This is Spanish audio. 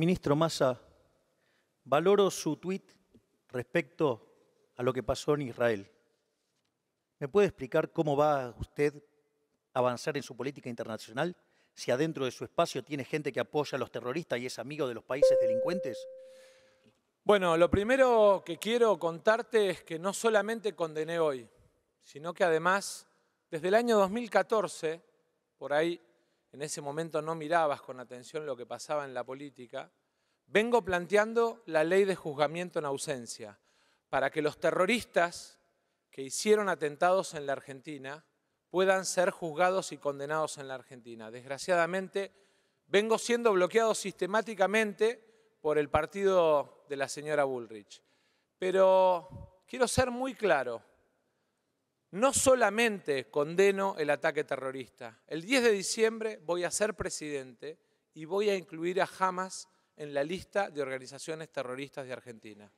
Ministro Massa, valoro su tuit respecto a lo que pasó en Israel. ¿Me puede explicar cómo va usted a avanzar en su política internacional si adentro de su espacio tiene gente que apoya a los terroristas y es amigo de los países delincuentes? Bueno, lo primero que quiero contarte es que no solamente condené hoy, sino que además, desde el año 2014, por ahí en ese momento no mirabas con atención lo que pasaba en la política, vengo planteando la ley de juzgamiento en ausencia, para que los terroristas que hicieron atentados en la Argentina puedan ser juzgados y condenados en la Argentina. Desgraciadamente, vengo siendo bloqueado sistemáticamente por el partido de la señora Bullrich. Pero quiero ser muy claro, no solamente condeno el ataque terrorista, el 10 de diciembre voy a ser presidente y voy a incluir a Hamas en la lista de organizaciones terroristas de Argentina.